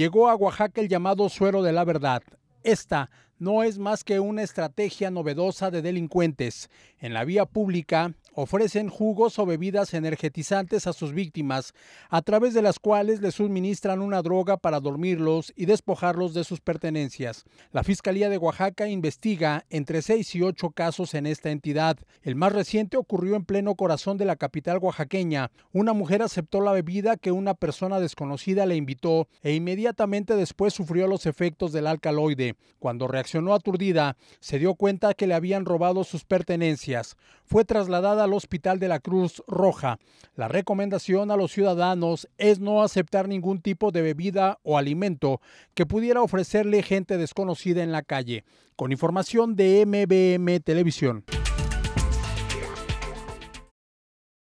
llegó a Oaxaca el llamado suero de la verdad. Esta no es más que una estrategia novedosa de delincuentes en la vía pública ofrecen jugos o bebidas energetizantes a sus víctimas, a través de las cuales les suministran una droga para dormirlos y despojarlos de sus pertenencias. La Fiscalía de Oaxaca investiga entre seis y ocho casos en esta entidad. El más reciente ocurrió en pleno corazón de la capital oaxaqueña. Una mujer aceptó la bebida que una persona desconocida le invitó e inmediatamente después sufrió los efectos del alcaloide. Cuando reaccionó aturdida, se dio cuenta que le habían robado sus pertenencias. Fue trasladada al Hospital de la Cruz Roja. La recomendación a los ciudadanos es no aceptar ningún tipo de bebida o alimento que pudiera ofrecerle gente desconocida en la calle. Con información de MBM Televisión.